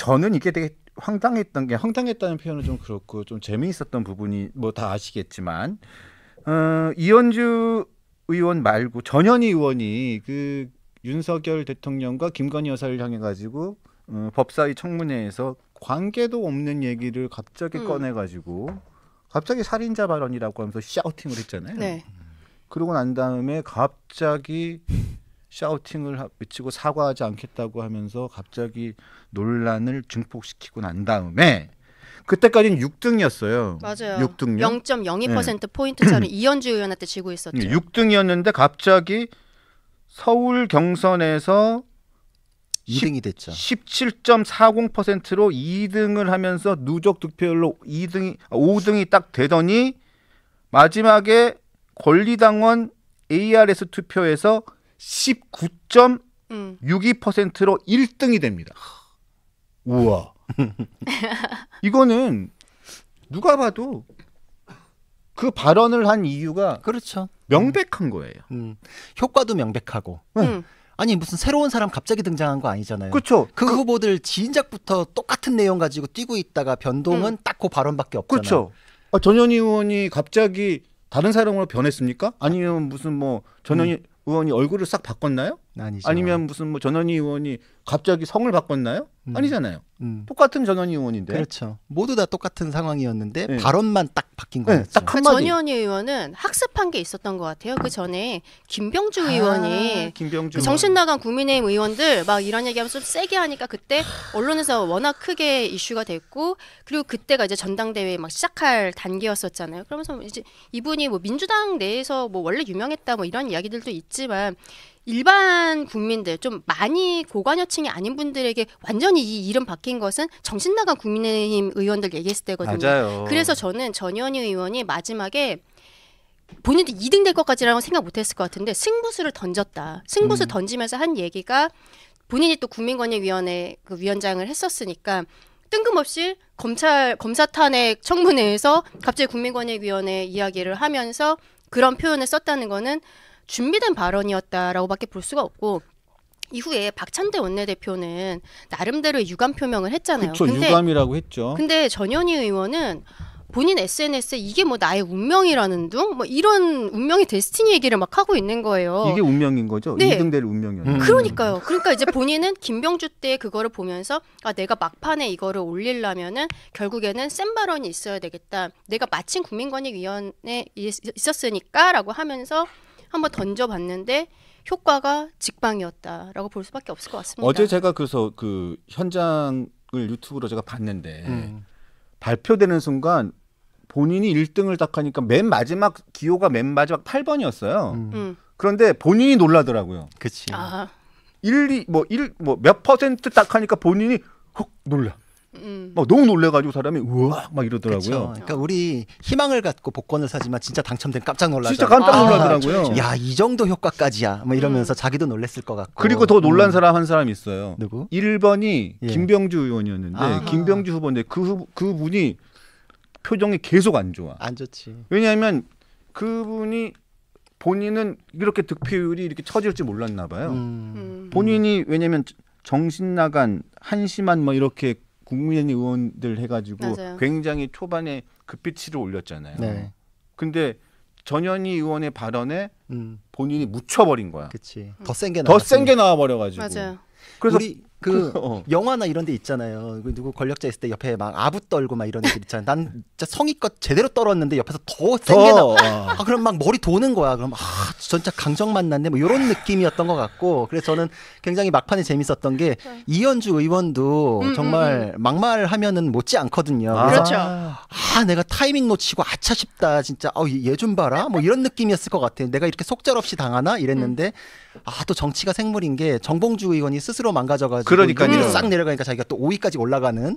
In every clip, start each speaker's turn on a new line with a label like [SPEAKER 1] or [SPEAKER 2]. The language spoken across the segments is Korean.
[SPEAKER 1] 저는 이게 되게 황당했던 게 황당했다는 표현은 좀 그렇고 좀 재미있었던 부분이 뭐 다 아시겠지만 어, 이현주 의원 말고 전현희 의원이 그 윤석열 대통령과 김건희 여사를 향해 가지고 어, 법사위 청문회에서 관계도 없는 얘기를 갑자기 음. 꺼내 가지고 갑자기 살인자 발언이라고 하면서 샤우팅을 했잖아요. 네. 그러고 난 다음에 갑자기 샤우팅을 외치고 사과하지 않겠다고 하면서 갑자기 논란을 증폭시키고 난 다음에 그때까지는 6등이었어요. 맞아요. 6등0.02% 네. 포인트 차를
[SPEAKER 2] 이현주 의원한테 지고 있었죠.
[SPEAKER 1] 6등이었는데 갑자기 서울 경선에서 2등이
[SPEAKER 3] 됐죠.
[SPEAKER 2] 17.40%로
[SPEAKER 1] 2등을 하면서 누적 득표율로 2등이 5등이 아, 딱 되더니 마지막에 권리당원 ARS 투표에서 19.62%로 음. 1등이 됩니다. 우와. 이거는 누가 봐도
[SPEAKER 3] 그 발언을 한 이유가 그렇죠. 명백한 음. 거예요. 음. 효과도 명백하고. 네. 음. 아니 무슨 새로운 사람 갑자기 등장한 거 아니잖아요. 그렇죠. 그, 그 후보들 지작부터 똑같은 내용 가지고 뛰고 있다가 변동은 음. 딱그 발언밖에 없잖아요. 그렇죠. 아, 전현희 의원이
[SPEAKER 1] 갑자기 다른 사람으로 변했습니까? 아니면 무슨 뭐 전현희 음. 의원이 얼굴을 싹 바꿨나요? 아니죠. 아니면 무슨 뭐 전원희 의원이 갑자기 성을 바꿨나요? 음. 아니잖아요. 음.
[SPEAKER 3] 똑같은 전원희 의원인데. 그렇죠. 모두 다 똑같은 상황이었는데 네. 발언만 딱 바뀐 거예요. 네, 딱 한마디. 그러니까
[SPEAKER 2] 전현희 의원은 학습한 게 있었던 것 같아요. 그 전에 김병주 아, 의원이
[SPEAKER 1] 김병주 그 정신
[SPEAKER 2] 나간 국민의힘 의원들 막 이런 얘기하면 좀 세게 하니까 그때 언론에서 워낙 크게 이슈가 됐고 그리고 그때가 이제 전당대회 막 시작할 단계였었잖아요. 그러면서 뭐 이제 이분이 뭐 민주당 내에서 뭐 원래 유명했다 뭐 이런 이야기들도 있지만 일반 국민들 좀 많이 고관여층이 아닌 분들에게 완전히 이 이름 바뀐 것은 정신 나간 국민의힘 의원들 얘기했을 때거든요. 맞아요. 그래서 저는 전현희 의원이 마지막에 본인도 2등 될 것까지라고 생각 못했을 것 같은데 승부수를 던졌다. 승부수 음. 던지면서 한 얘기가 본인이 또 국민권익위원회 그 위원장을 했었으니까 뜬금없이 검찰 검사 탄핵 청문회에서 갑자기 국민권익위원회 이야기를 하면서 그런 표현을 썼다는 거는 준비된 발언이었다라고밖에 볼 수가 없고 이후에 박찬대 원내대표는 나름대로 유감 표명을 했잖아요. 그쵸, 근데, 유감이라고
[SPEAKER 1] 했죠. 근데
[SPEAKER 2] 전현희 의원은 본인 SNS에 이게 뭐 나의 운명이라는 둥? 뭐 이런 운명이 데스티니 얘기를 막 하고 있는 거예요. 이게
[SPEAKER 1] 운명인 거죠? 네. 등될 운명이요. 음.
[SPEAKER 2] 그러니까요. 그러니까 이제 본인은 김병주 때 그거를 보면서 아, 내가 막판에 이거를 올리려면은 결국에는 센 발언이 있어야 되겠다. 내가 마침 국민권익위원회에 있었으니까 라고 하면서 한번 던져봤는데 효과가 직방이었다라고 볼 수밖에 없을 것 같습니다. 어제
[SPEAKER 1] 제가 그래서 그 현장을 유튜브로 제가 봤는데 음. 발표되는 순간 본인이 1등을 닦하니까 맨 마지막 기호가 맨 마지막 8번이었어요. 음. 음. 그런데 본인이 놀라더라고요. 그치. 아. 1, 2, 뭐 1, 뭐몇 퍼센트 딱 하니까 본인이 헉
[SPEAKER 3] 놀라. 음. 막 너무 놀래가지고 사람이 우와 막 이러더라고요. 그쵸. 그러니까 우리 희망을 갖고 복권을 사지만 진짜 당첨된 깜짝 놀라 진짜 깜짝 아, 놀라더라고요. 아, 야이 정도 효과까지야. 뭐 이러면서 음. 자기도 놀랬을 것 같고. 그리고 더 놀란 음. 사람 한 사람 있어요. 누구? 1번이 예. 김병주
[SPEAKER 1] 의원이었는데 아하. 김병주 후보인데 그 그분이 표정이 계속 안 좋아. 안 좋지. 왜냐하면 그분이 본인은 이렇게 득표율이 이렇게 처질 줄 몰랐나 봐요. 음. 음. 본인이 왜냐면 정신 나간 한심한 뭐 이렇게 국민의 의원들 해가지고 맞아요. 굉장히 초반에 급빛치를 올렸잖아요. 네. 근데 전현희 의원의 발언에 음. 본인이 묻혀버린 거야. 그치.
[SPEAKER 3] 음. 더센 게 나와 버려가지고. 맞아요. 그래서 우리 그 어. 영화나 이런 데 있잖아요. 그 누구 권력자 있을 때 옆에 막 아부 떨고 막 이런 애들 있잖아. 요난 진짜 성의껏 제대로 떨었는데 옆에서 더 세게 나. 어. 아, 그럼 막 머리 도는 거야. 그럼 아, 진짜 강정 만났네. 뭐 이런 느낌이었던 것 같고. 그래서 저는 굉장히 막판에 재밌었던 게 네. 이현주 의원도 음, 음 정말 음. 음. 막말하면은 못지 않거든요. 아. 그렇죠.
[SPEAKER 2] 아,
[SPEAKER 3] 내가 타이밍 놓치고 아차 싶다. 진짜 어, 얘좀 봐라. 뭐 이런 느낌이었을 것 같아요. 내가 이렇게 속절없이 당하나 이랬는데 음. 아또 정치가 생물인 게 정봉주 의원이 스스로 망가져가지고 그러니까 음. 싹 내려가니까 자기가 또 5위까지 올라가는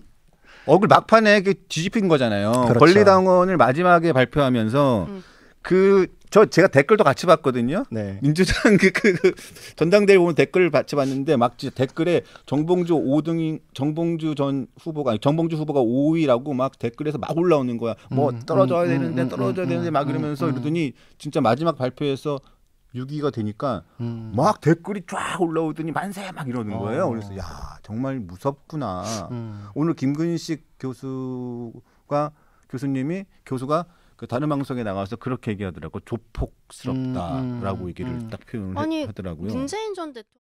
[SPEAKER 3] 얼굴 막판에 그 뒤집힌 거잖아요. 그렇죠.
[SPEAKER 1] 당원을 마지막에 발표하면서 음. 그저 제가 댓글도 같이 봤거든요. 네. 민주당 그, 그, 그 전당대회 보면 댓글을 같이 봤는데 막 댓글에 정봉주 5등 정봉주 전 후보가 아니 정봉주 후보가 5위라고 막 댓글에서 막 올라오는 거야. 뭐 음. 떨어져야 음. 되는데 음. 떨어져야 되는데 막 이러면서 이러더니 진짜 마지막 발표에서 6위가 되니까 음. 막 댓글이 쫙 올라오더니 만세 막 이러는 거예요. 어. 그래서 야 정말 무섭구나. 음. 오늘 김근식 교수가 교수님이 교수가 그 다른 방송에 나가서 그렇게 얘기하더라고 조폭스럽다라고 음, 음, 음. 얘기를 딱 표현을 아니, 하더라고요. 문재인
[SPEAKER 2] 전 대통령